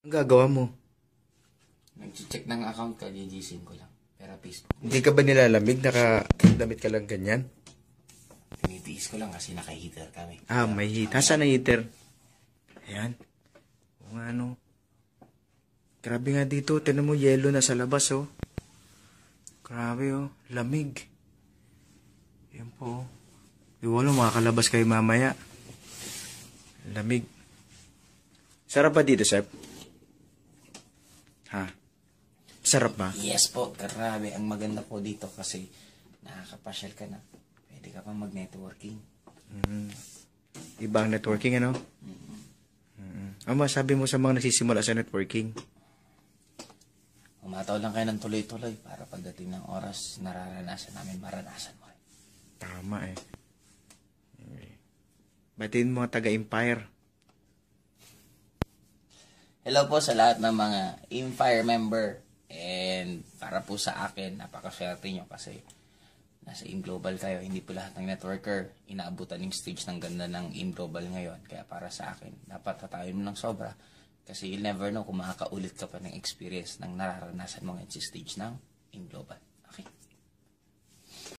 Ang gagawa mo? Nag-check ng account ka, gigising ko lang. Therapist. Hindi ka ba nilalamig? Nakadamit ka lang ganyan? Tinitiis ko lang kasi naka-heater kami. Ah, may heater. Nasaan na heater? Ayan. Kung ano. Grabe nga dito. Tinan mo, yelo na sa labas, oh. Grabe, oh. Lamig. Yan po, oh. Di makakalabas kayo mamaya. Lamig. Sarap ba dito, Sep? Ha? Sarap ba? Yes po, grabe. Ang maganda po dito kasi nakakapasyal ka na. Pwede ka pa mag-networking. Mm. Mm-hmm. Ibang networking, ano? Mm-hmm. Mm-hmm. Ang masabi mo sa mga nagsisimula sa networking? Umataw lang kayo ng tuloy-tuloy para pagdating ng oras, nararanasan namin, maranasan mo Tama eh. Batiin mga taga-empire. Hello po sa lahat ng mga Infire member. And para po sa akin, napakaswerte nyo kasi nasa InGlobal Global kayo. Hindi po lahat ng networker inaabutan yung stage ng ganda ng InGlobal ngayon. Kaya para sa akin, dapat tatayin mo ng sobra. Kasi you'll never know kung makakaulit ka pa ng experience ng nararanasan mo ngayon sa stage ng InGlobal